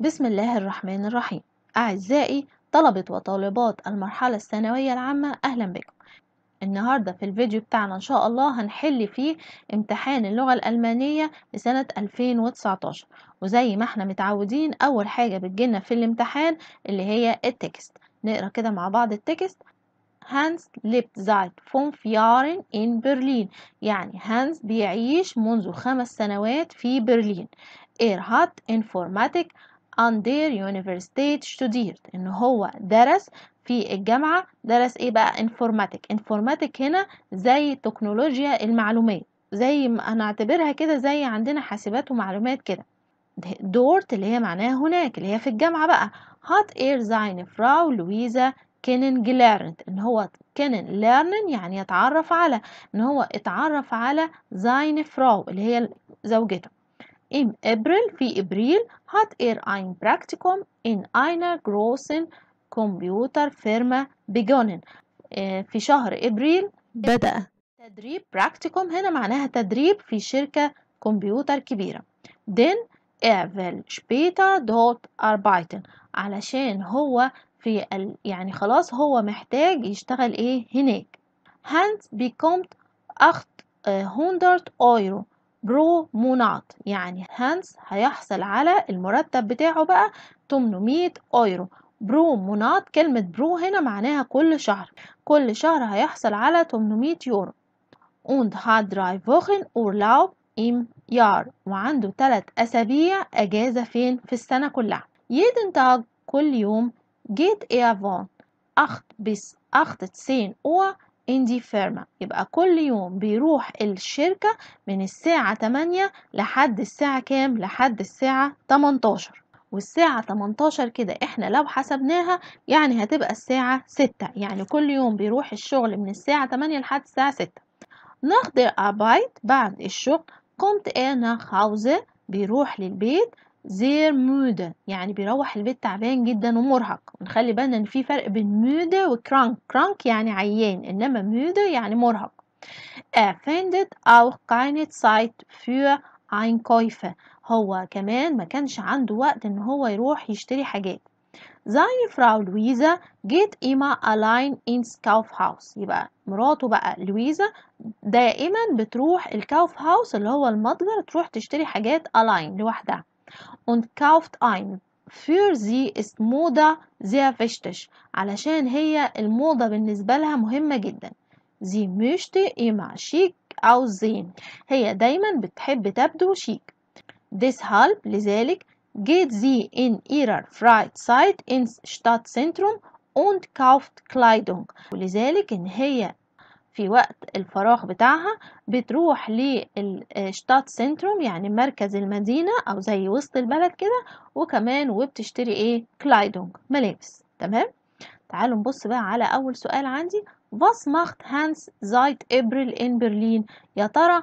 بسم الله الرحمن الرحيم أعزائي طلبة وطالبات المرحلة الثانوية العامة أهلا بكم النهاردة في الفيديو بتاعنا إن شاء الله هنحل فيه امتحان اللغة الألمانية لسنة 2019 وزي ما احنا متعودين أول حاجة بتجيلنا في الامتحان اللي هي التكست نقرأ كده مع بعض التكست هانس lebt seit fünf Jahren in Berlin يعني هانس بيعيش منذ خمس سنوات في برلين er hat Informatik on their university studied ان هو درس في الجامعة درس ايه بقى انفورماتيك انفورماتيك هنا زي تكنولوجيا المعلومات زي ما هنعتبرها كده زي عندنا حاسبات ومعلومات كده دورت اللي هي معناها هناك اللي هي في الجامعة بقى هات اير زاين فراو لويزا كينن جلارنت ان هو كينن ليرنن يعني يتعرف على ان هو اتعرف على زاين فراو اللي هي زوجته im April في إبريل هات إير أين براكتيكوم إن أين جروسن كمبيوتر فيرما begonnen eh, في شهر إبريل بدأ تدريب براكتيكوم هنا معناها تدريب في شركة كمبيوتر كبيرة دين اعفل شبيتا دوت أربايتن علشان هو في ال... يعني خلاص هو محتاج يشتغل ايه هناك هانت بيكومت أخت هوندرت أيرو برومونات يعني هانس هيحصل على المرتب بتاعه بقى 800 برو برومونات كلمة برو هنا معناها كل شهر كل شهر هيحصل على 800 يورو und hat drei Wochen Urlaub im Jahr وعنده تلات أسابيع أجازة فين في السنة كلها jeden Tag كل يوم geht er von 8 bis 18 Uhr إندي فيرما يبقى كل يوم بيروح الشركة من الساعة 8 لحد الساعة كام لحد الساعة 18 والساعة 18 كده احنا لو حسبناها يعني هتبقى الساعة 6 يعني كل يوم بيروح الشغل من الساعة 8 لحد الساعة 6 nach أبايت بعد الشغل كنت أنا خاوزة بيروح للبيت زير مودة يعني بيروح البيت تعبان جدا ومرهق ونخلي بالنا ان في فرق بين مودة وكرانك كرانك يعني عيان انما مودة يعني مرهق افندت او auch سايت Zeit عين كويفة هو كمان ما كانش عنده وقت ان هو يروح يشتري حاجات فراو لويزا جيت ايما الاين ان سكاوف هاوس يبقى مراته بقى لويزا دائما بتروح الكاوف هاوس اللي هو المتجر تروح تشتري حاجات الاين لوحدها und kauft ein. Für sie ist موضة sehr wichtig علشان هي الموضة بالنسبة لها مهمة جدا Sie möchte immer schick aussehen. هي دايما بتحب تبدو شيك. Deshalb لذلك geht sie in ihrer Freizeit ins Stadtzentrum und kauft Kleidung. ولذلك إن هي في وقت الفراغ بتاعها بتروح للشتات آه، سنتروم يعني مركز المدينة أو زي وسط البلد كده وكمان وبتشتري إيه كلايدونج ملابس تمام تعالوا نبص بقى على أول سؤال عندي Was macht Hans seit April in Berlin يا ترى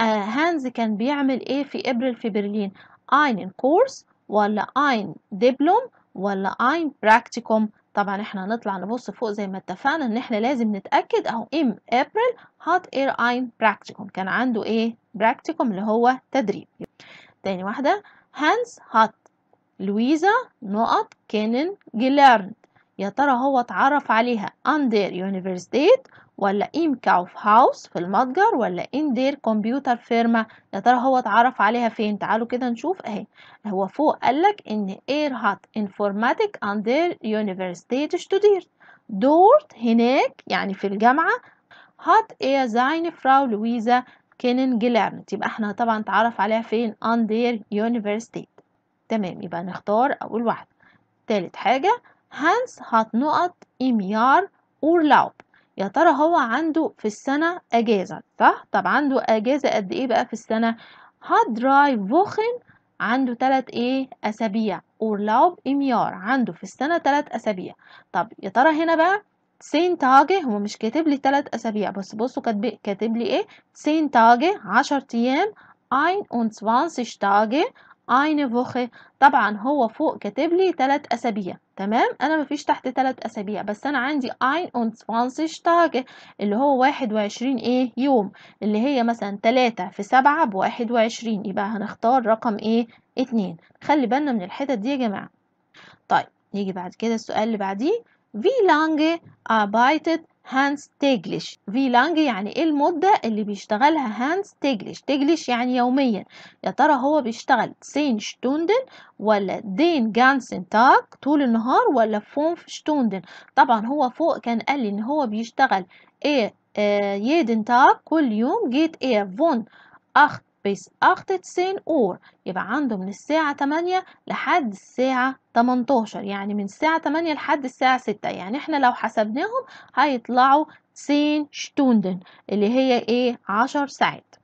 هانز آه، كان بيعمل إيه في إبريل في برلين اين Kurs ولا ein Diplom ولا ein Praktikum طبعا احنا هنطلع نبص فوق زي ما اتفقنا ان احنا لازم نتاكد اهو ام ابريل هات اير اين براكتيكوم كان عنده ايه براكتيكوم اللي هو تدريب تاني واحده هانس هات لويزا نقط كانن جيلارند يا ترى هو اتعرف عليها اندر يونيفرسيتي ولا ام كاوف هاوس في المتجر ولا ان دير كمبيوتر فيرما يا ترى هو اتعرف عليها فين تعالوا كده نشوف اهي هو فوق قالك ان اير هات انفورماتيك اندير der Universität studiert هناك يعني في الجامعة hat زاين فراو لويزا كينن kennengelernt يبقى احنا طبعا اتعرف عليها فين اندير der تمام يبقى نختار اول واحدة تالت حاجة هانس هات نقط ام يار Urlaub يا ترى هو عنده في السنة أجازة صح؟ طب عنده أجازة قد إيه بقى في السنة؟ هاد راي فوخن عنده تلات إيه أسابيع أورلاوب إميار عنده في السنة تلات أسابيع طب يا ترى هنا بقى سين تاجه هو مش كاتب لي تلات أسابيع بس بصوا كاتب لي إيه سين تاجه عشر أيام أين 21 تاجه eine Woche طبعا هو فوق كاتب لي 3 اسابيع تمام انا مفيش تحت 3 اسابيع بس انا عندي ein und zwanzig Tage اللي هو 21 ايه يوم اللي هي مثلا 3 في 7 ب 21 يبقى هنختار رقم ايه 2 خلي بالنا من الحتت دي يا جماعه طيب نيجي بعد كده السؤال اللي بعديه wie lange arbeitet هانس تيجليش في لانج يعني ايه المدة اللي بيشتغلها هانس تيجليش تيجليش يعني يوميا يا ترى هو بيشتغل سين شتوندن ولا دين جانسن تاك طول النهار ولا فونف شتوندن طبعا هو فوق كان قال لي ان هو بيشتغل ايه آه، يدن تاك كل يوم جيت ايه فون اخت أخت تسين اور يبقى عنده من الساعة 8 لحد الساعة 18 يعني من الساعة 8 لحد الساعة 6 يعني احنا لو حسبناهم هيطلعوا تسين شتوندن اللي هي ايه 10 ساعات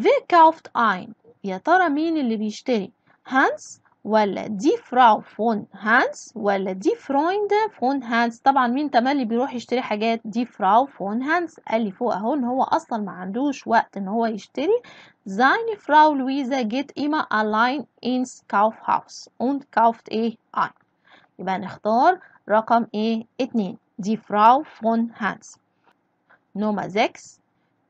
في كافت أين يا ترى مين اللي بيشتري هانس ولا دي فراو فون هانس ولا دي فرويند فون هانس طبعا مين تملي بيروح يشتري حاجات دي فراو فون هانس قال لي فوق اهو ان هو اصلا ما عندوش وقت ان هو يشتري زاين فراو لويزا جيت ايما الاين انس كاوف هاوس اون كاوفت ايه اي يبقى نختار رقم ايه اتنين دي فراو فون هانس نوما زكس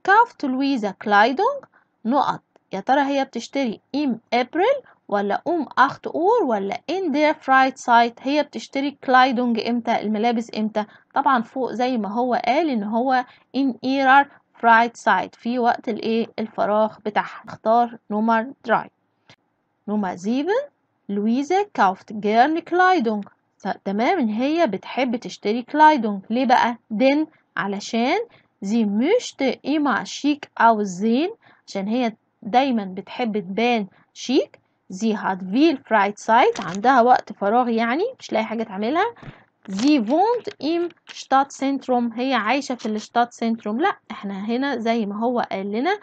كافت لويزا كلايدونج نقط يا ترى هي بتشتري ام ابريل ولا ام اخت اور ولا in their right side هي بتشتري كلايدونج امتى الملابس امتى طبعا فوق زي ما هو قال ان هو in error right side في وقت الايه الفراغ بتاعها اختار نمر دراي نمر 7 لويزا كافت جيرن كلايدونج تمام ان هي بتحب تشتري كلايدونج ليه بقى دين علشان زي مشت ايما شيك او زين عشان هي دايما بتحب تبان شيك هات فيل فرايت سايت عندها وقت فراغ يعني مش لاقي حاجة تعملها فونت ام شتات سنتروم هي عايشة في الشتات سنتروم لا احنا هنا زي ما هو قال لنا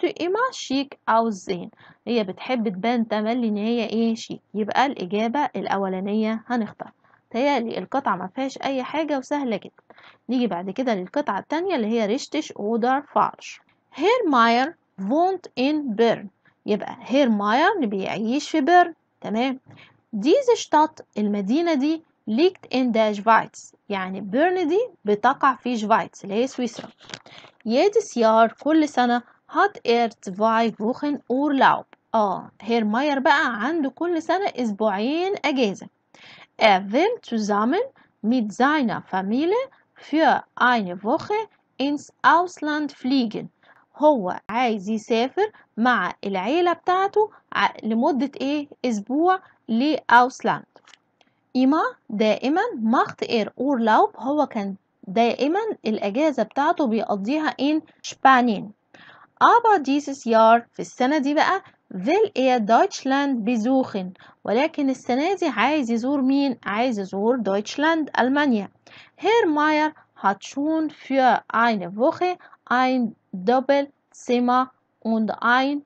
تو ايما شيك او زين هي بتحب تبان تملي ان هي ايه شيك يبقى الإجابة الأولانية هنختار تهيألي القطعة ما فيهاش أي حاجة وسهلة جدا نيجي بعد كده للقطعة التانية اللي هي ريشتش أودر فارش هيرماير فونت ان بيرن يبقى هيرماير بيعيش في بيرن تمام ديز شتات المدينة دي ليكت ان دا شفايتس يعني بيرن دي بتقع في شفايتس اللي هي سويسرا يدس يار كل سنة هات اير تفاي بوخن اور لاوب اه هيرماير بقى عنده كل سنة اسبوعين اجازة Er will zusammen mit seiner Familie für eine Woche ins Ausland fliegen. هو عايز يسافر مع العيلة بتاعته لمدة إيه أسبوع لأوسلاند إما دائما ماخت إير لوب هو كان دائما الأجازة بتاعته بيقضيها إن شبانين أبا ديسس يار في السنة دي بقى فيل إير Deutschland بزوخن ولكن السنة دي عايز يزور مين؟ عايز يزور دويتشلاند ألمانيا هير ماير هاتشون في أين eine أين دوبل سيما und ein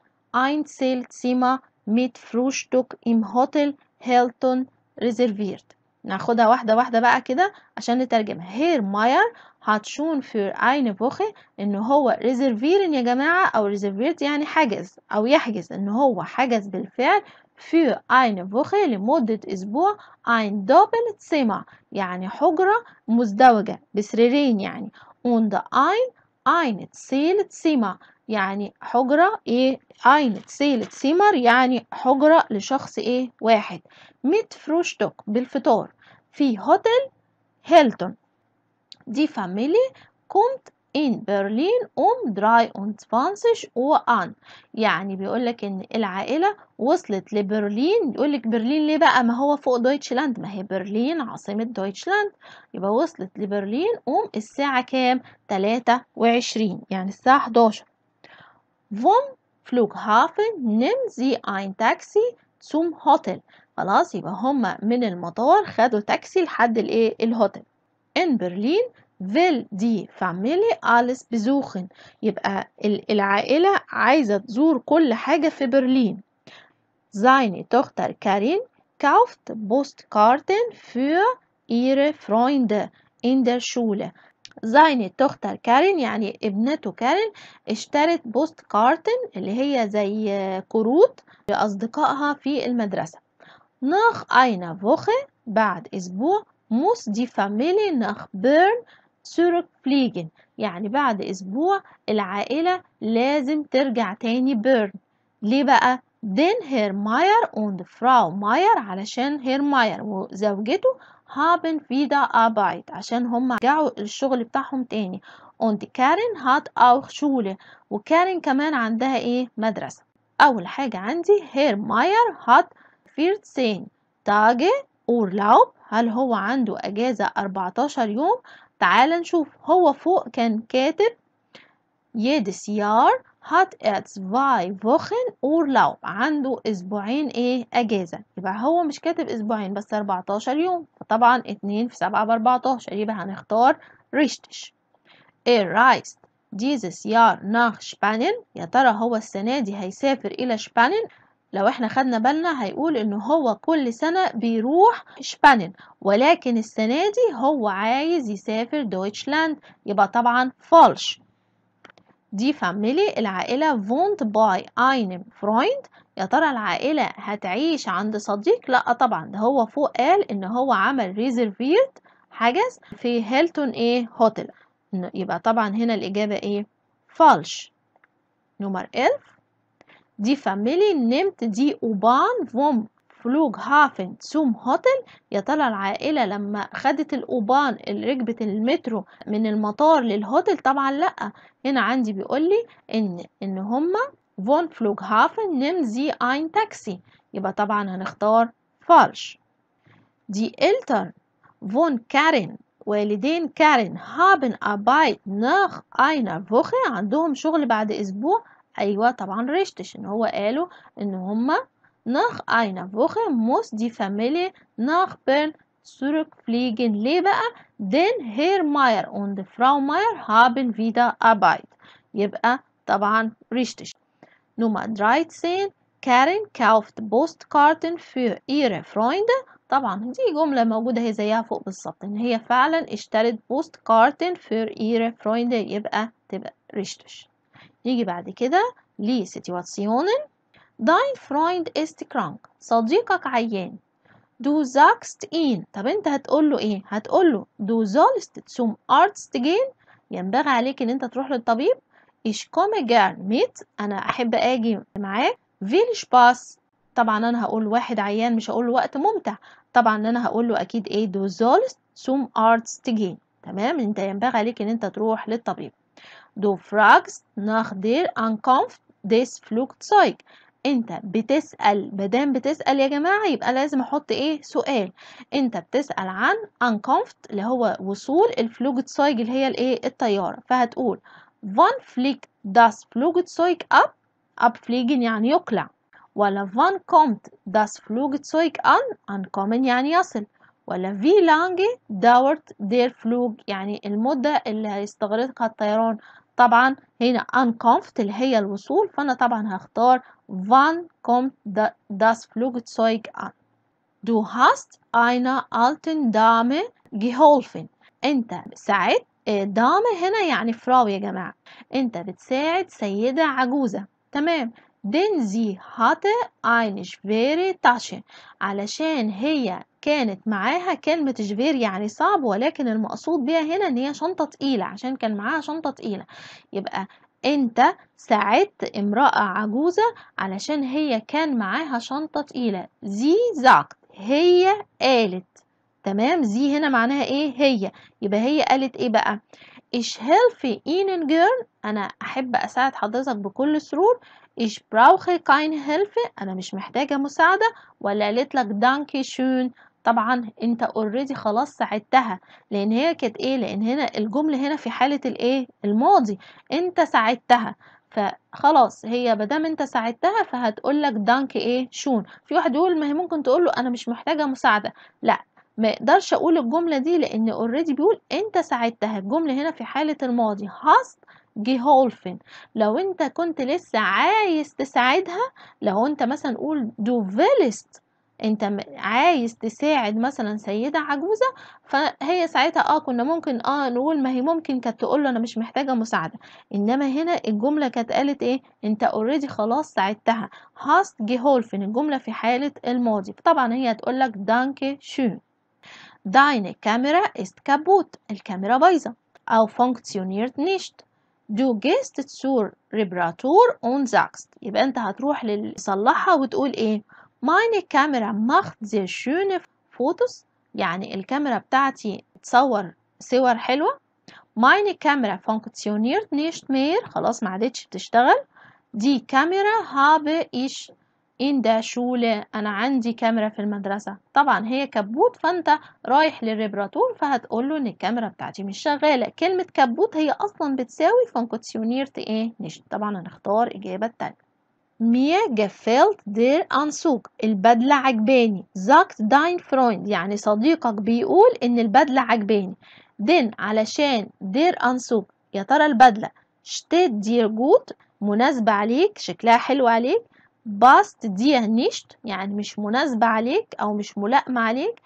Einzelzimmer mit Frühstück im Hotel Hilton reserviert. ناخدها واحدة واحدة بقى كده عشان نترجم هير ماير هات شون فير اين بوخي ان هو ريزرفيرن يا جماعة او ريزرفيرت يعني حجز او يحجز ان هو حجز بالفعل في اين بوخي لمدة اسبوع اين دوبل تسيما يعني حجرة مزدوجة بسريرين يعني. وند اين اين تسيل تسيما يعني حجرة ايه اين سيلت سيمر يعني حجرة لشخص ايه واحد ميت فروشتوك بالفطار في هوتيل هيلتون دي فاميلي كومت دراي Berlin um او وان يعني بيقول لك ان العائله وصلت لبرلين يقول لك برلين ليه بقى ما هو فوق دويتشلاند ما هي برلين عاصمه دويتشلاند يبقى وصلت لبرلين ام الساعه كام 23 يعني الساعه 11 vom Flughafen nehmen Sie ein Taxi zum Hotel خلاص يبقى هما من المطار خدوا تاكسي لحد الايه الهوتيل ان Berlin will die Familie alles besuchen يبقى العائلة عايزة تزور كل حاجة في برلين seine كارين Karin kauft كارتن für ihre Freunde in der Schule زاينة تختر كارين يعني ابنته كارين اشترت بوست كارتن اللي هي زي كروت لأصدقائها في المدرسة ناخ أينا فوخه بعد أسبوع موس دي فاميلي ناخ بيرن سورك فليجن يعني بعد أسبوع العائلة لازم ترجع تاني بيرن ليه بقى؟ دين هيرماير اوند فراو ماير علشان هيرماير وزوجته haben wieder Arbeit عشان هم رجعوا الشغل بتاعهم تاني und Karen hat auch Schule وكارين كمان عندها ايه مدرسة أول حاجة عندي هير ماير هات 14 تاجي أورلاوب هل هو عنده أجازة 14 يوم تعال نشوف هو فوق كان كاتب jedes Jahr hat its zwei Wochen Urlaub عنده أسبوعين إيه أجازة يبقى هو مش كاتب أسبوعين بس 14 يوم فطبعا 2 في 7 ب 14 يبقى هنختار ريشتش Er reist dieses Jahr nach Spanien يا ترى هو السنة دي هيسافر إلى شبانين لو احنا خدنا بالنا هيقول ان هو كل سنة بيروح شبانن ولكن السنة دي هو عايز يسافر دويتشلاند يبقى طبعا فالش دي فاميلي العائلة فونت باي اينم فرويند يا ترى العائلة هتعيش عند صديق؟ لأ طبعا ده هو فوق قال إن هو عمل ريزرفيرت حجز في هيلتون إيه هوتل يبقى طبعا هنا الإجابة إيه؟ فالش نمر 1000 دي فاميلي نمت دي أوبان فوم هافن سوم هوتل يا ترى العائلة لما خدت الأوبان اللي ركبت المترو من المطار للهوتل طبعا لأ هنا عندي بيقولي إن إن هما فون هافن نيم زي أين تاكسي يبقى طبعا هنختار فالش دي إلتر فون كارين والدين كارين هابن أبايت ناخ أينر فوخي عندهم شغل بعد أسبوع أيوة طبعا ريشتش إن هو قالوا إن هما Nach einer Woche muss die Familie nach Bern zurückfliegen. Lebe, denn Herr Meier und Frau Meier haben wieder Arbeit. يبقى طبعا richtig. Nummer 13 Karen kauft Postkarten für ihre Freunde طبعا دي جملة موجودة هي زيها فوق بالظبط إن هي فعلا اشترت بوستكارتن für ihre Freunde يبقى تبقى richtig. نيجي بعد كده لسيتواتسيونن Dein فرويند است كرانك صديقك عيان دو زاكست إين طب انت هتقول له ايه هتقول له دو زولست zum Arzt جين ينبغي عليك ان انت تروح للطبيب إيش komme gern ميت انا احب اجي معاك Will باس طبعا انا هقول واحد عيان مش هقول له وقت ممتع طبعا انا هقول له اكيد ايه دو زولست zum أرتست جين تمام انت ينبغي عليك ان انت تروح للطبيب دو فراكس ناخدير der ديس فلوكت سايك انت بتسأل مادام بتسأل يا جماعة يبقى لازم احط ايه سؤال انت بتسأل عن uncomfort اللي هو وصول سايج اللي هي الايه الطيارة فهتقول فان فليك داس سايج اب اب فليجن يعني يقلع ولا فان كومت داس سايج ان ان كومن يعني يصل ولا في لانج داورت دير فلوج يعني المدة اللي هيستغرقها الطيران طبعا هنا uncomfort اللي هي الوصول فأنا طبعا هختار wann kommt das Flugzeug an Du hast einer alten Dame geholfen أنت ساعدت إيه، دام هنا يعني فراو يا جماعة أنت بتساعد سيدة عجوزة تمام denn sie hatte eine schwere Tasche علشان هي كانت معاها كلمة شفير يعني صعب ولكن المقصود بيها هنا ان هي شنطة تقيلة عشان كان معاها شنطة تقيلة يبقى انت ساعدت امرأة عجوزة علشان هي كان معاها شنطة تقيلة زي زعقت هي قالت تمام زي هنا معناها ايه هي يبقى هي قالت ايه بقى Ich helfe Ihnen gern أنا أحب أساعد حضرتك بكل سرور Ich brauche keine Hilfe أنا مش محتاجة مساعدة ولا قالت لك Danke schön طبعا انت اوريدي خلاص ساعدتها لان هي كانت ايه لان هنا الجمله هنا في حاله الايه الماضي انت ساعدتها فخلاص هي مادام انت ساعدتها فهتقول لك دانك ايه شون في واحد يقول ما هي ممكن تقول له انا مش محتاجه مساعده لا ما اقدرش اقول الجمله دي لان اوريدي بيقول انت ساعدتها الجمله هنا في حاله الماضي هاست جيهولفن لو انت كنت لسه عايز تساعدها لو انت مثلا قول دو فيلست انت عايز تساعد مثلا سيدة عجوزة فهي ساعتها اه كنا ممكن اه نقول ما هي ممكن كانت تقول له انا مش محتاجة مساعدة انما هنا الجملة كانت قالت ايه انت اوريدي خلاص ساعدتها هاست جيهولفن الجملة في حالة الماضي طبعا هي هتقول لك دانكي شون Deine Kamera ist kaputt. الكاميرا بايظة. أو funktioniert nicht. Du gehst zur Reparatur und sagst. يبقى أنت هتروح لتصلحها وتقول إيه؟ Meine Kamera macht sehr schöne Fotos. يعني الكاميرا بتاعتي تصور صور حلوة. Meine Kamera funktioniert nicht mehr. خلاص ما عادتش بتشتغل. Die Kamera habe ich ان ده شولة أنا عندي كاميرا في المدرسة طبعا هي كبوت فأنت رايح للريبراتور فهتقول له إن الكاميرا بتاعتي مش شغالة كلمة كبوت هي أصلا بتساوي فانكوتسيونيرت إيه نش طبعا هنختار إجابة تانية ميا جفلت دير أنسوك البدلة عجباني زاكت داين فرويند يعني صديقك بيقول إن البدلة عجباني دين علشان دير أنسوك يا ترى البدلة شتيت دير جوت مناسبة عليك شكلها حلو عليك باست ديه نيشت يعني مش مناسبة عليك أو مش ملائمة عليك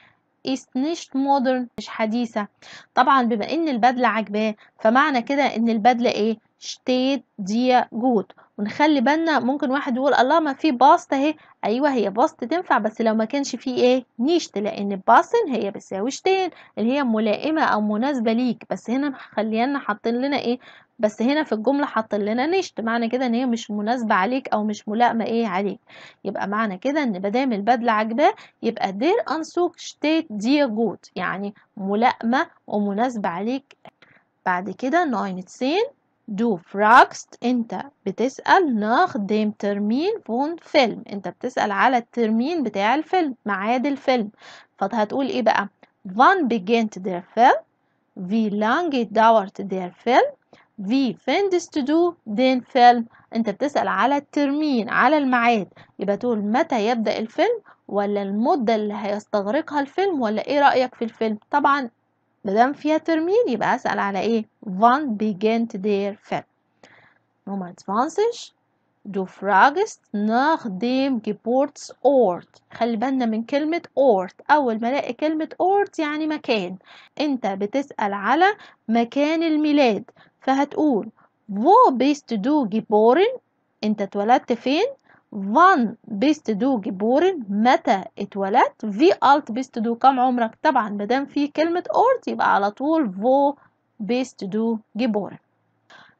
إيست نيشت مودرن مش حديثة طبعا بما إن البدلة عاجباه فمعنى كده إن البدلة إيه شتيت ديه جود ونخلي بالنا ممكن واحد يقول الله ما في باست اهي ايوه هي باست تنفع بس لو ما كانش فيه ايه نيشت لان باستن هي بتساوي شتين اللي هي ملائمه او مناسبه ليك بس هنا خلينا حاطين لنا ايه بس هنا في الجمله حاطين لنا نيشت معنى كده ان هي مش مناسبه عليك او مش ملائمه ايه عليك يبقى معنى كده ان مادام البدله عاجباه يبقى دير انسوك شتيت دي جود يعني ملائمه ومناسبه عليك بعد كده ناينتسين دو فراكست أنت بتسأل ناخ ديم ترمين فون فيلم أنت بتسأل على الترمين بتاع الفيلم معاد الفيلم فهتقول إيه بقى فان beginnt دير فيلم في lange dauert دير فيلم في findest du دين فيلم أنت بتسأل على الترمين على المعاد يبقى تقول متى يبدأ الفيلم ولا المدة اللي هيستغرقها الفيلم ولا إيه رأيك في الفيلم طبعا مادام فيها ترمين يبقى اسال على ايه wann beginnt der Film Nummer 20 دو فراجست nach جيبورتس أورت خلي بالنا من كلمة أورت أول ما الاقي كلمة أورت يعني مكان. أنت بتسأل على مكان الميلاد. فهتقول Wo بيست دو جيبورن أنت اتولدت فين؟ فان بيست دو جبورن متى اتولدت في الت بيست دو كم عمرك طبعا مادام في كلمة اورت يبقى على طول فو جبورن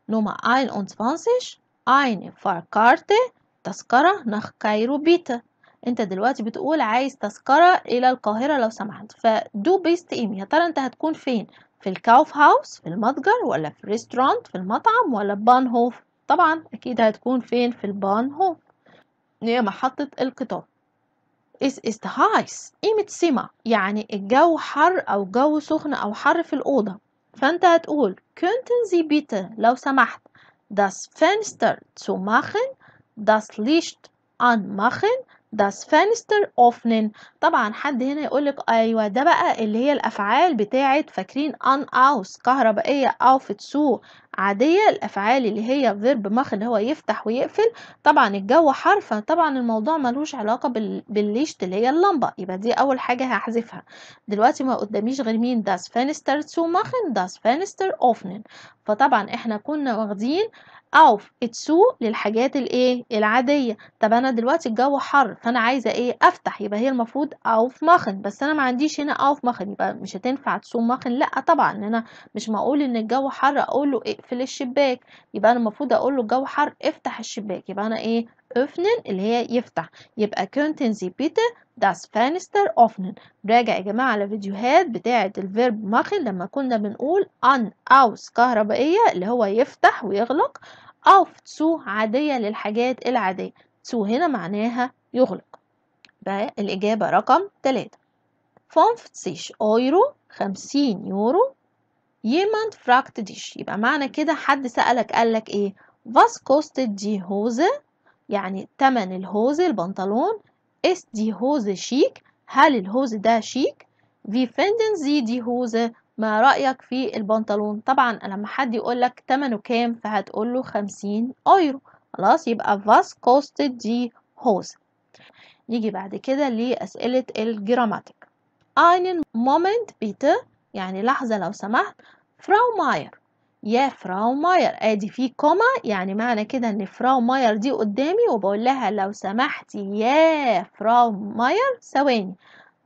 نوما اين geboren Nummer اين فار Fahrkarte تذكرة نخ كايرو بيتا انت دلوقتي بتقول عايز تذكرة الى القاهرة لو سمحت فدو بيست ايم يا ترى انت هتكون فين في الكاوف هاوس في المتجر ولا في الريستورانت في المطعم ولا بانهوف طبعا اكيد هتكون فين في البانهوف هي محطة القطار is is the قيمة سما يعني الجو حر أو جو سخن أو حر في الأوضة فأنت هتقول könnten Sie bitte لو سمحت das Fenster zu machen das Licht anmachen das Fenster öffnen طبعا حد هنا يقولك أيوة ده بقى اللي هي الأفعال بتاعت فاكرين ان اوس كهربائية أو في عادية الأفعال اللي هي فيرب مخ اللي هو يفتح ويقفل طبعا الجو حر فطبعا الموضوع ملوش علاقة بالليشت اللي هي اللمبة يبقى دي أول حاجة هحذفها دلوقتي ما قداميش غير مين داس فانستر zu machen داس فانستر اوفنن فطبعا احنا كنا واخدين اوف اتسو للحاجات الايه العاديه طب انا دلوقتي الجو حر فانا عايزه ايه افتح يبقى هي المفروض اوف مخن بس انا ما عنديش هنا اوف مخن يبقى مش هتنفع تسو مخن لا طبعا انا مش معقول ان الجو حر اقول له اقفل الشباك يبقى انا المفروض اقول له الجو حر افتح الشباك يبقى انا ايه اوفنن اللي هي يفتح يبقى könnten بيتر داس فانستر اوفنن راجع يا جماعة على فيديوهات بتاعة الفيرب مخن لما كنا بنقول ان اوس كهربائية اللي هو يفتح ويغلق أو تو عادية للحاجات العادية تو هنا معناها يغلق بقى الإجابة رقم تلاتة فونفتسيش أيرو خمسين يورو يمان فراكت ديش يبقى معنى كده حد سألك قالك إيه فاس كوست دي هوزة يعني تمن الهوزة البنطلون اس دي هوزة شيك هل الهوزة ده شيك في فندن زي دي هوزة ما رأيك في البنطلون طبعا لما حد يقول لك تمنه كام فهتقول له خمسين أيرو خلاص يبقى فاس كوست دي هوز نيجي بعد كده لأسئلة الجراماتيك أينن مومنت بيتر يعني لحظة لو سمحت فراو ماير يا فراو ماير ادي في كوما يعني معنى كده ان فراو ماير دي قدامي وبقول لها لو سمحتي يا فراو ماير ثواني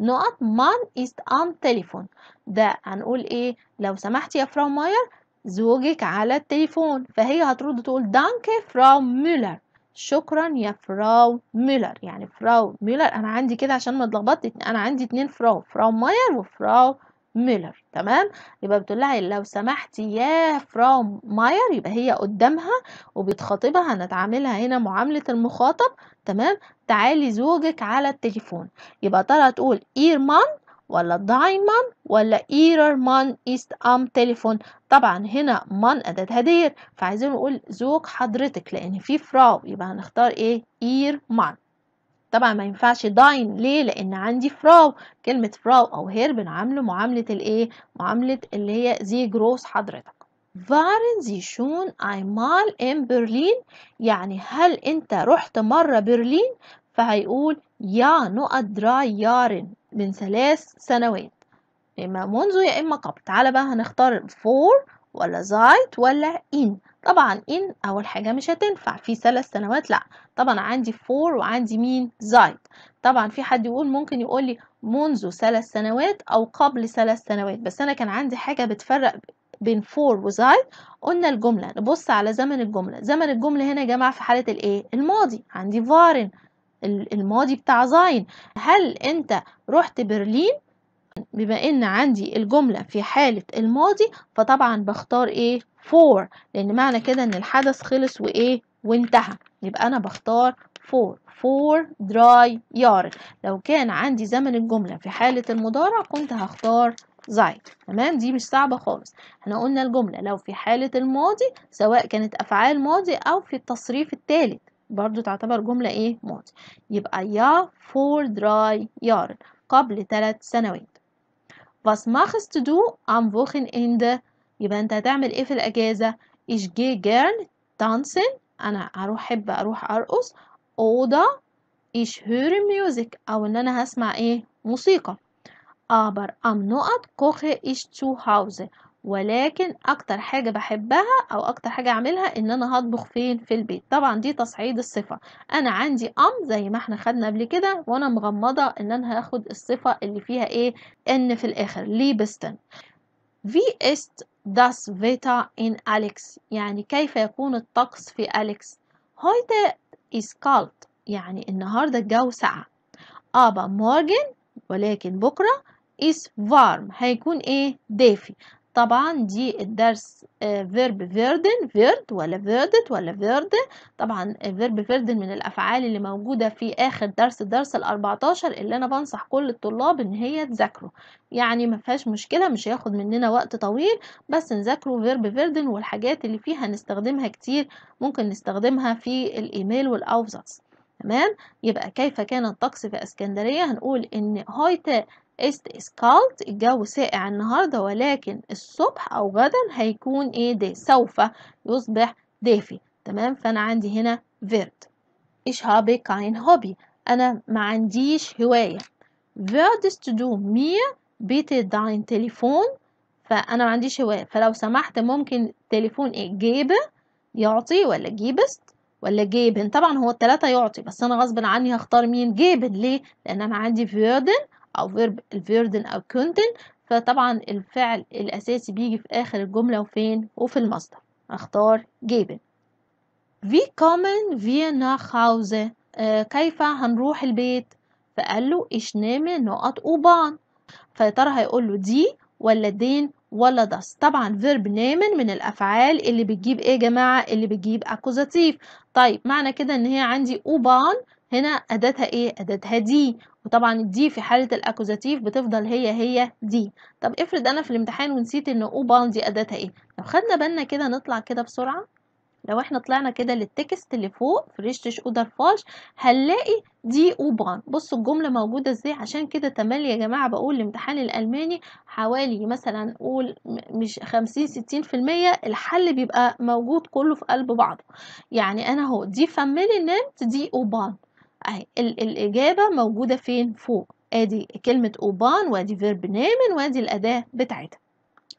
نقط مان است ان تليفون ده هنقول ايه لو سمحتي يا فراو ماير زوجك على التليفون فهي هترد تقول دانك فراو ميلر شكرا يا فراو ميلر يعني فراو ميلر انا عندي كده عشان ما اتلخبطت انا عندي اتنين فراو فراو ماير وفراو ميلر تمام يبقى بتقول لها لو سمحتي يا فراو ماير يبقى هي قدامها وبتخاطبها هنتعاملها هنا معامله المخاطب تمام تعالي زوجك على التليفون يبقى ترى تقول ايرمان ولا دايما ولا ايرر مان ايست ام تليفون طبعا هنا مان أداة هدير فعايزين نقول زوج حضرتك لأن في فراو يبقى هنختار ايه اير مان طبعا ما ينفعش داين ليه لان عندي فراو كلمة فراو او هير بنعامله معاملة الايه معاملة اللي هي زي جروس حضرتك زي شون اي مال ام برلين يعني هل انت رحت مرة برلين فهيقول يا نو ادرا يارن من ثلاث سنوات إما منذ يا إما قبل تعالى بقى هنختار فور ولا زايت ولا إن طبعا إن أول حاجة مش هتنفع في ثلاث سنوات لأ طبعا عندي فور وعندي مين زايت طبعا في حد يقول ممكن يقول لي منذ ثلاث سنوات أو قبل ثلاث سنوات بس أنا كان عندي حاجة بتفرق بين فور وزايد قلنا الجملة نبص على زمن الجملة زمن الجملة هنا يا جماعة في حالة الايه الماضي عندي فارن الماضي بتاع sein هل أنت رحت برلين بما ان عندي الجملة في حالة الماضي فطبعا بختار ايه فور لان معنى كده ان الحدث خلص وايه وانتهى يبقى انا بختار فور فور دراي يارد لو كان عندي زمن الجملة في حالة المضارع كنت هختار زي تمام دي مش صعبة خالص احنا قلنا الجملة لو في حالة الماضي سواء كانت افعال ماضي او في التصريف التالت برضو تعتبر جملة ايه ماضي يبقى يا فور دراي يارن قبل ثلاث سنوات was دو أم am إند يبقى انت هتعمل ايه في الاجازة إيش جي جيرن تانسن انا هروح احب اروح ارقص oder إيش höre ميوزك او ان انا هسمع ايه موسيقى أبر أم Noat كوخي إيش تو هاوزي ولكن اكتر حاجة بحبها او اكتر حاجة اعملها ان انا هطبخ فين في البيت طبعا دي تصعيد الصفة انا عندي ام زي ما احنا خدنا قبل كده وانا مغمضة ان انا هاخد الصفة اللي فيها ايه ان في الاخر ليبستن في است داس فيتا ان اليكس يعني كيف يكون الطقس في أليكس هويتا ist كالت يعني النهاردة الجو ساقع ابا مورجن ولكن بكرة is warm هيكون ايه دافي طبعا دي الدرس فيرب فيردن فيرد ولا فيردت ولا فيرد طبعا فيرب فيردن من الافعال اللي موجوده في اخر درس الدرس ال14 اللي انا بنصح كل الطلاب ان هي تذاكره يعني ما فيهاش مشكله مش هياخد مننا وقت طويل بس نذاكره فيرب فيردن والحاجات اللي فيها نستخدمها كتير ممكن نستخدمها في الايميل والاوفزاس تمام يبقى كيف كان الطقس في اسكندريه هنقول ان هايته It is cold الجو ساقع النهاردة ولكن الصبح أو غدا هيكون إيه ده سوف يصبح دافي تمام فأنا عندي هنا فيرد إيش هابي كاين هوبي أنا ما عنديش هواية فيرد du مية بيت داين تليفون فأنا ما عنديش هواية فلو سمحت ممكن تليفون إيه جيبه يعطي ولا جيبست ولا جيبن طبعا هو التلاتة يعطي بس أنا غصب عني هختار مين جيبن ليه؟ لأن أنا عندي فيردن أو فيرب الفيردن أو كنتن فطبعا الفعل الأساسي بيجي في آخر الجملة وفين وفي المصدر أختار جيبن في كومن wir nach كيف هنروح البيت؟ فقال له إيش nehme نقط أوبان فيطار هيقول له دي ولا دين ولا داس طبعا فيرب نامن من الافعال اللي بتجيب ايه يا جماعه اللي بتجيب اكوزاتيف طيب معنى كده ان هي عندي اوبان هنا أداتها إيه؟ أداتها دي وطبعا دي في حالة الأكوزاتيف بتفضل هي هي دي طب افرض أنا في الامتحان ونسيت إن أوبان دي أداتها إيه؟ لو خدنا بالنا كده نطلع كده بسرعة لو احنا طلعنا كده للتكست اللي فوق فريشتش اودر فاش هنلاقي دي اوبان بصوا الجملة موجودة ازاي عشان كده تملي يا جماعة بقول الامتحان الالماني حوالي مثلا قول مش 50 60% في المية الحل بيبقى موجود كله في قلب بعضه يعني انا اهو دي فاميلي نمت دي اوبان اهي الإجابة موجودة فين فوق ادي كلمة اوبان وادي فيرب نيمن وادي الأداة بتاعتها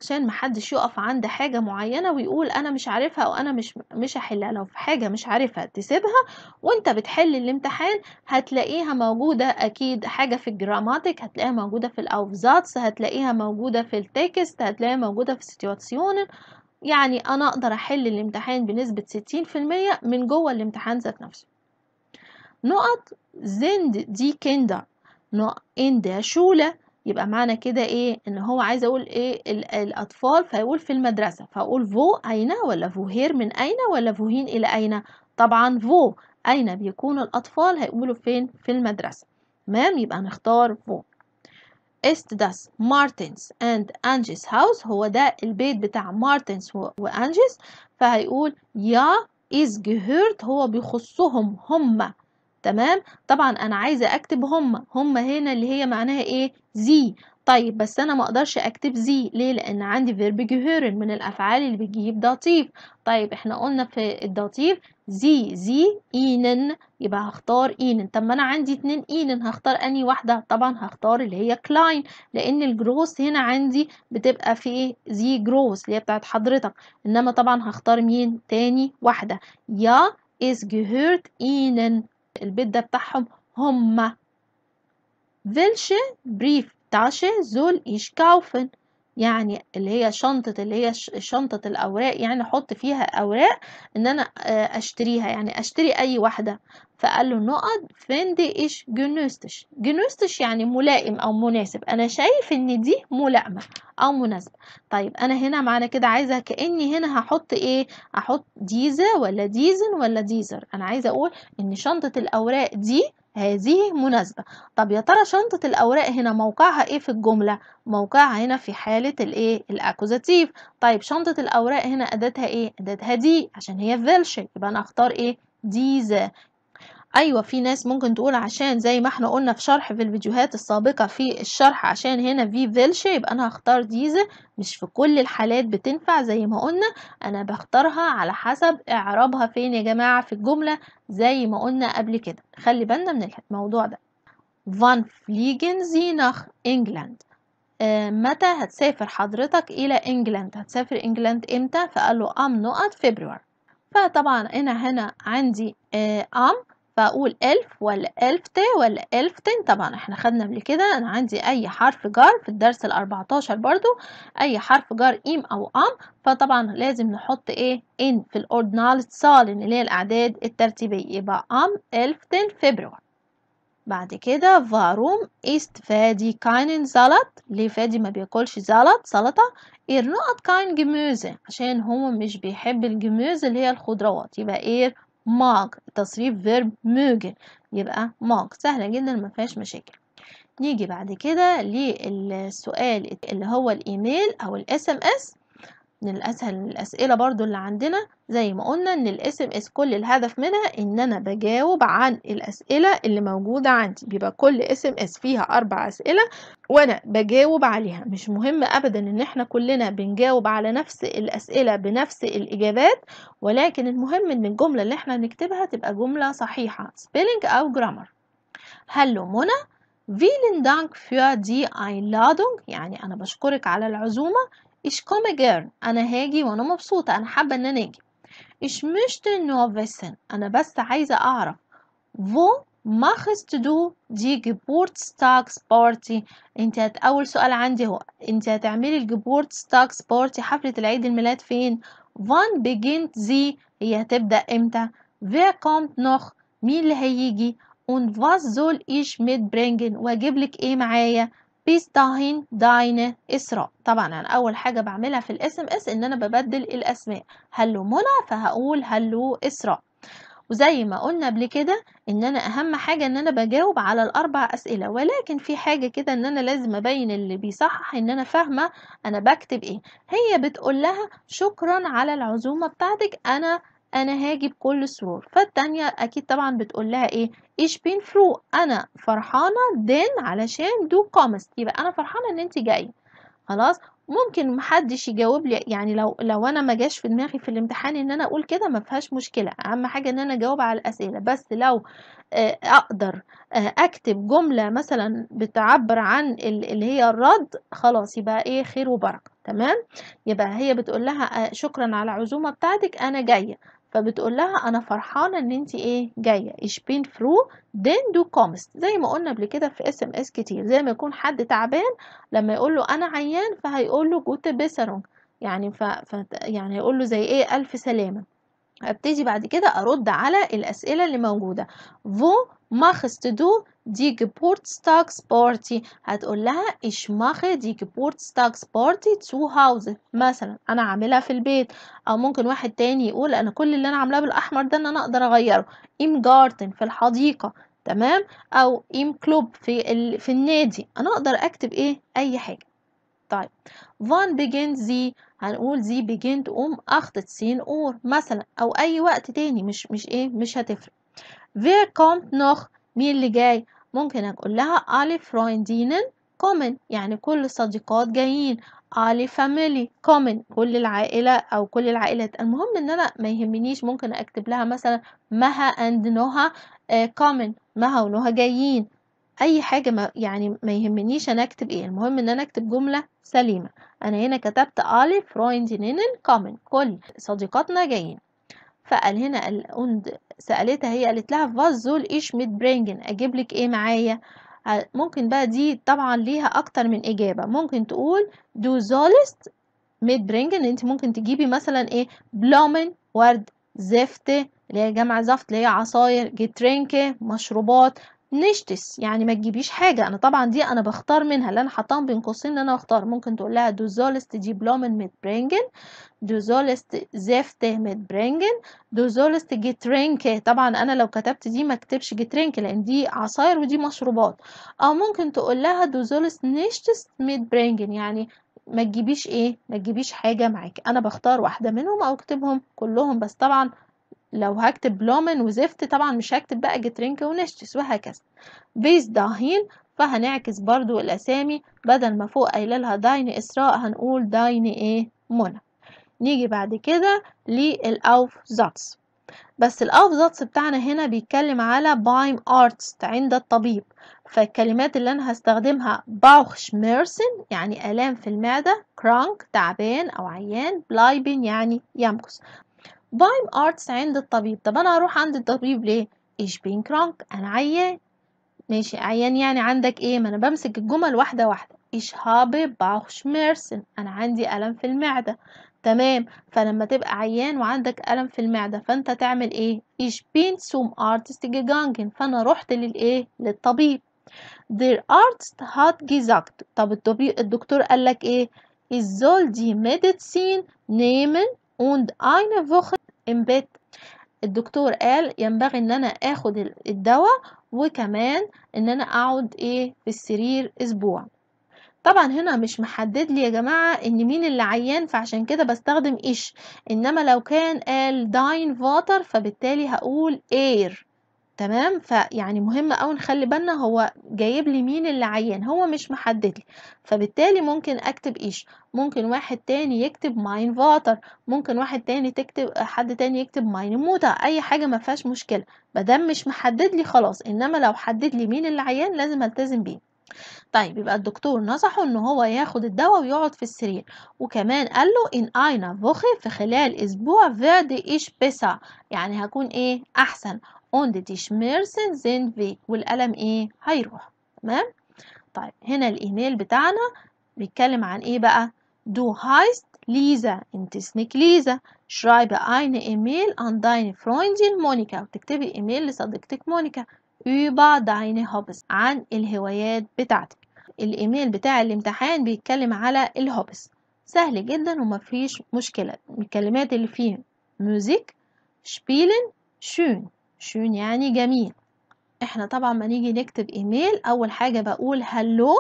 عشان محدش يقف عند حاجة معينة ويقول أنا مش عارفها أنا مش مش هحلها لو في حاجة مش عارفها تسيبها وأنت بتحل الامتحان هتلاقيها موجودة أكيد حاجة في الجراماتيك هتلاقيها موجودة في الأوفزاتس هتلاقيها موجودة في التكست هتلاقيها موجودة في السيتواسيون يعني أنا أقدر أحل الامتحان بنسبة 60% من جوه الامتحان ذات نفسه نقط زند دي كندا ان شولة يبقى معنى كده ايه ان هو عايز اقول ايه الاطفال فيقول في المدرسة فاقول فو اين ولا فوهير من اين ولا فوهين الى اين طبعا فو اين بيكون الاطفال هيقولوا فين في المدرسة تمام يبقى هنختار فو است داس مارتنز اند انجيس هاوس هو ده البيت بتاع مارتنز وانجيس فهيقول يا از جهيرت هو بيخصهم هما تمام طبعا انا عايزه اكتب هم هم هنا اللي هي معناها ايه زي طيب بس انا ما اقدرش اكتب زي ليه لان عندي فيرب جهورن من الافعال اللي بتجيب داتيف طيب احنا قلنا في الداتيف زي زي اينن يبقى هختار اينن طب ما انا عندي اتنين اينن هختار اني واحده طبعا هختار اللي هي كلاين لان الجروس هنا عندي بتبقى في ايه زي جروس اللي هي بتاعت حضرتك انما طبعا هختار مين تاني واحده يا is gehört ihnen البيت ده بتاعهم هما فيلشي بريف تاشي زول ايش كاوفن يعني اللي هي شنطة اللي هي شنطة الأوراق يعني أحط فيها أوراق إن أنا آه، أشتريها يعني أشتري أي واحدة فقال له نقط دي إيش جنوستش جنوستش يعني ملائم أو مناسب أنا شايف إن دي ملائمة أو مناسبة طيب أنا هنا معنى كده عايزة كأني هنا هحط إيه أحط ديزا ولا ديزن ولا ديزر أنا عايزة أقول إن شنطة الأوراق دي هذه مناسبة طب يا ترى شنطة الأوراق هنا موقعها إيه في الجملة موقعها هنا في حالة الإيه الأكوزاتيف طيب شنطة الأوراق هنا أداتها إيه أداتها دي عشان هي فيلشن يبقى أنا أختار إيه ديز أيوة في ناس ممكن تقول عشان زي ما احنا قلنا في شرح في الفيديوهات السابقة في الشرح عشان هنا في فيلش يبقى أنا هختار ديز مش في كل الحالات بتنفع زي ما قلنا أنا بختارها على حسب إعرابها فين يا جماعة في الجملة زي ما قلنا قبل كده خلي بالنا من الموضوع ده فان فليجن زي نخ إنجلاند متى هتسافر حضرتك إلى إنجلاند هتسافر إنجلاند إمتى فقال له أم نقط فبراير فطبعا أنا هنا عندي آه، أم فأقول ألف ولا ألفت ولا ألفتن طبعا احنا خدنا قبل كده أنا عندي أي حرف جار في الدرس الأربعتاشر برضو أي حرف جار إيم أو أم فطبعا لازم نحط إيه إن في الاوردنال صالن اللي هي الأعداد الترتيبية يبقى أم ألفتن فبراير بعد كده فاروم است فادي كاينن زلط ليه فادي ما بياكلش زلط سلطة اير نقط كاين جموزة عشان هو مش بيحب الجموز اللي هي الخضروات يبقى اير mag تصريف فيرب موجن يبقى mag سهلة جدا مفيهاش مشاكل نيجي بعد كده للسؤال اللي هو الايميل او الاس ام اس من الأسهل الأسئلة برضو اللي عندنا زي ما قلنا إن الاسم اس كل الهدف منها إن أنا بجاوب عن الأسئلة اللي موجودة عندي بيبقى كل اسم اس فيها أربع أسئلة وأنا بجاوب عليها مش مهم أبدا إن إحنا كلنا بنجاوب على نفس الأسئلة بنفس الإجابات ولكن المهم إن الجملة اللي إحنا نكتبها تبقى جملة صحيحة spelling أو جرامر هلو منى فيلن دانك für دي Einladung يعني أنا بشكرك على العزومة Ich komme gern أنا هاجي وأنا مبسوطة أنا حابة إن أنا أجي Ich möchte nur wissen أنا بس عايزة أعرف wo machst du die Geburtstagsparty أنت هت أول سؤال عندي هو أنت هتعملي بارتي حفلة العيد الميلاد فين wann beginnt sie هي هتبدأ إمتى wer kommt noch مين اللي هيجي und was soll ich mitbringen واجيب لك إيه معايا بيس داهين داين إسراء طبعا أنا أول حاجة بعملها في الاس ام اس إن أنا ببدل الأسماء هلو منى فهقول هلو إسراء وزي ما قلنا قبل كده ان انا اهم حاجه ان انا بجاوب على الاربع اسئله ولكن في حاجه كده ان انا لازم ابين اللي بيصحح ان انا فاهمه انا بكتب ايه هي بتقول لها شكرا على العزومه بتاعتك انا انا هاجي بكل سرور فالتانية اكيد طبعا بتقول لها ايه ايش بين فرو انا فرحانة دين علشان دو قامس يبقى انا فرحانة ان انت جاية خلاص ممكن محدش يجاوب لي يعني لو لو انا ما جاش في دماغي في الامتحان ان انا اقول كده ما فيهاش مشكله اهم حاجه ان انا اجاوب على الاسئله بس لو آه، اقدر آه، اكتب جمله مثلا بتعبر عن اللي هي الرد خلاص يبقى ايه خير وبركه تمام يبقى هي بتقول لها آه، شكرا على العزومه بتاعتك انا جايه فبتقول لها انا فرحانه ان انت ايه جايه ايش بين فرو دين دو كومست زي ما قلنا قبل كده في اس ام اس كتير زي ما يكون حد تعبان لما يقول له انا عيان فهيقول له جوت بيسرون يعني ف... ف... يعني هيقول له زي ايه الف سلامه هبتدي بعد كده ارد على الاسئله اللي موجوده فو ماخست دو دي جبورت ستاكس بارتي هتقول لها اشمخي دي جبورت ستاكس بارتي تو هاوز مثلا انا عاملها في البيت او ممكن واحد تاني يقول انا كل اللي انا عاملاه بالاحمر ده ان انا اقدر اغيره ام جارتن في الحديقه تمام او ام كلوب في ال... في النادي انا اقدر اكتب ايه اي حاجه طيب فان بيجين زي هنقول زي بيجين تقوم اخطت سين اور مثلا او اي وقت تاني مش مش ايه مش هتفرق فير كومت نوخ مين اللي جاي ممكن أقول لها آلي فرويندينن كومن يعني كل الصديقات جايين آلي فاميلي كومن كل العائلة أو كل العائلات المهم إن أنا ما يهمنيش ممكن أكتب لها مثلا مها أند نوها آه، كومن مها ونوها جايين أي حاجة ما يعني ما يهمنيش أنا أكتب إيه المهم إن أنا أكتب جملة سليمة أنا هنا كتبت آلي فرويندينن كومن كل صديقاتنا جايين فقال هنا الأند سألتها هي قالت لها was إيش ميت برينجن أجيب لك إيه معايا ممكن بقى دي طبعا ليها أكتر من إجابة ممكن تقول زولست ميت برينجن أنت ممكن تجيبي مثلا إيه بلومن ورد زفت اللي هي جمع زفت اللي هي عصاير جترينك مشروبات نشتس يعني ما تجيبيش حاجة أنا طبعا دي أنا بختار منها اللي أنا حطاهم بين قوسين أنا بختار ممكن تقول لها du sollst die Blumen mitbringen زفت ميت برينجن mitbringen du طبعا أنا لو كتبت دي ما كتبش Getränke لأن دي عصاير ودي مشروبات أو ممكن تقول لها du نشتس ميت برينجن يعني ما تجيبيش إيه ما تجيبيش حاجة معاك أنا بختار واحدة منهم أو أكتبهم كلهم بس طبعا لو هكتب بلومن وزفت طبعا مش هكتب بقى جترينك ونشتس وهكذا بيز داهين فهنعكس برضو الأسامي بدل ما فوق قايله لها داين إسراء هنقول داين إيه منى نيجي بعد كده للأوف زاتس بس الأوف زاتس بتاعنا هنا بيتكلم على بايم أرتست عند الطبيب فالكلمات اللي أنا هستخدمها باوخشميرسن يعني آلام في المعدة كرانك تعبان أو عيان بلايبن يعني يمكس بايم ارتس عند الطبيب طب انا هروح عند الطبيب ليه ايش بين كرانك انا عيان ماشي عيان يعني عندك ايه ما انا بمسك الجمل واحده واحده هابي habe ميرسن أنا عندي ألم في المعدة تمام فلما تبقى عيان وعندك ألم في المعدة فأنت تعمل إيه ايش بين سوم ارتست جيجانجن فأنا رحت للإيه للطبيب دير ارتست هات جيزاكت طب الدكتور قال لك إيه الزول دي ميديسين نيمن und eine Woche im Bett الدكتور قال ينبغي ان انا اخد الدواء وكمان ان انا اقعد ايه في السرير اسبوع طبعا هنا مش محدد لي يا جماعة ان مين اللي عيان فعشان كده بستخدم ايش انما لو كان قال داين فاتر فبالتالي هقول اير تمام فيعني مهم أوي نخلي بالنا هو جايب لي مين اللي عيان هو مش محدد لي فبالتالي ممكن اكتب ايش ممكن واحد تاني يكتب ماين فاتر ممكن واحد تاني تكتب حد تاني يكتب ماين موتا اي حاجه ما فيهاش مشكله مادام مش محدد لي خلاص انما لو حدد لي مين اللي عيان لازم التزم بيه طيب يبقى الدكتور نصحه ان هو ياخد الدواء ويقعد في السرير وكمان قال له ان اينا فوخي في خلال اسبوع فيردي ايش بيسا يعني هكون ايه احسن on the Schmerzen sind weg والألم إيه هيروح تمام طيب هنا الإيميل بتاعنا بيتكلم عن إيه بقى Du heißt Lisa أنت اسمك ليزا schreibe eine E-Mail an deine Freundin مونيكا وتكتبي إيميل لصديقتك مونيكا über deine Hobbys عن الهوايات بتاعتك الإيميل بتاع الامتحان بيتكلم على الهوبس سهل جدا ومفيش مشكلة الكلمات اللي فيه ميوزك شبيلن شون شون يعني جميل احنا طبعا ما نيجي نكتب ايميل اول حاجة بقول هلو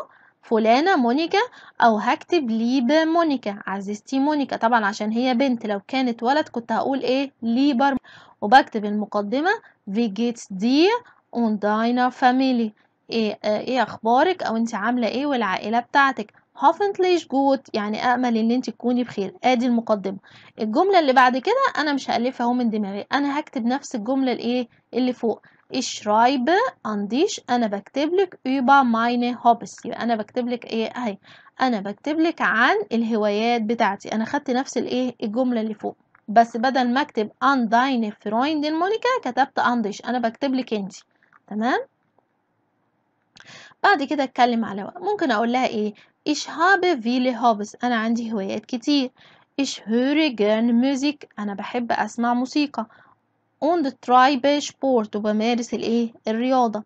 فلانة مونيكا او هكتب ليب مونيكا عزيزتي مونيكا طبعا عشان هي بنت لو كانت ولد كنت هقول ايه ليبر وبكتب المقدمة في جيتس دي اون داينا فاميلي ايه ايه اخبارك او انت عاملة ايه والعائلة بتاعتك hoffentlich gut يعني أأمل إن أنت تكوني بخير آدي المقدمة الجملة اللي بعد كده أنا مش هألفها أهو من دماغي أنا هكتب نفس الجملة الإيه اللي فوق ich رايب an أنا بكتب لك إيبا ماين هوبس يبقى أنا بكتب لك إيه أهي أنا بكتب لك عن الهوايات بتاعتي أنا خدت نفس الإيه الجملة اللي فوق بس بدل ما أكتب أن داين فرويند مونيكا كتبت أنديش أنا بكتب لك أنت تمام بعد كده اتكلم على ممكن اقول لها ايه Ich habe viele Hobbys أنا عندي هوايات كتير Ich höre gerne Musik أنا بحب أسمع موسيقى und treibe Sport وبمارس الإيه الرياضة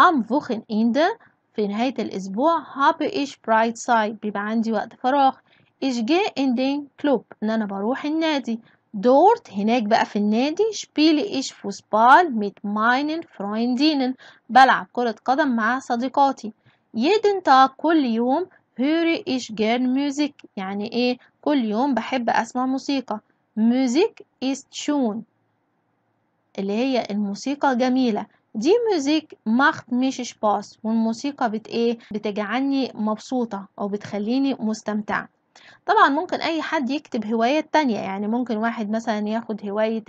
am Wochenende في نهاية الأسبوع habe ich bright side بيبقى عندي وقت فراغ ich gehe in den Club إن أنا بروح النادي dort هناك بقى في النادي spiele ich Fußball mit meinen Freundinnen بلعب كرة قدم مع صديقاتي jeden Tag كل يوم هوري إيش gern ميوزيك يعني إيه كل يوم بحب أسمع موسيقى ميوزيك إيش تشون اللي هي الموسيقى جميلة دي ميوزيك ماخت مش شباس والموسيقى بت ايه بتجعلني مبسوطة او بتخليني مستمتعة طبعا ممكن اي حد يكتب هواية تانية يعني ممكن واحد مثلا ياخد هواية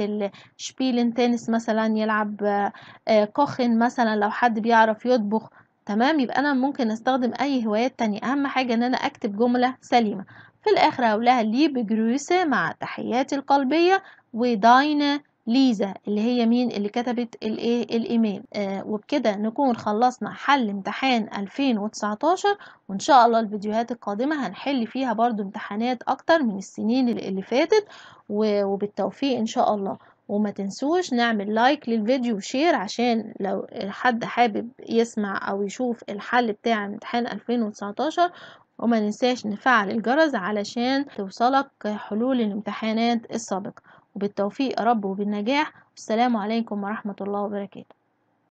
الشبيلن تنس مثلا يلعب آه، آه، كوخن مثلا لو حد بيعرف يطبخ تمام يبقى انا ممكن استخدم اي هوايات تانية اهم حاجة ان انا اكتب جملة سليمة في الاخر هقولها لي بجروسة مع تحياتي القلبية وداينا ليزا اللي هي مين اللي كتبت الايه الايميل آه وبكده نكون خلصنا حل امتحان 2019 وان شاء الله الفيديوهات القادمة هنحل فيها برضو امتحانات اكتر من السنين اللي فاتت وبالتوفيق ان شاء الله وما تنسوش نعمل لايك للفيديو وشير عشان لو حد حابب يسمع او يشوف الحل بتاع امتحان 2019 وما ننساش نفعل الجرس علشان توصلك حلول الامتحانات السابقة وبالتوفيق يا رب وبالنجاح والسلام عليكم ورحمة الله وبركاته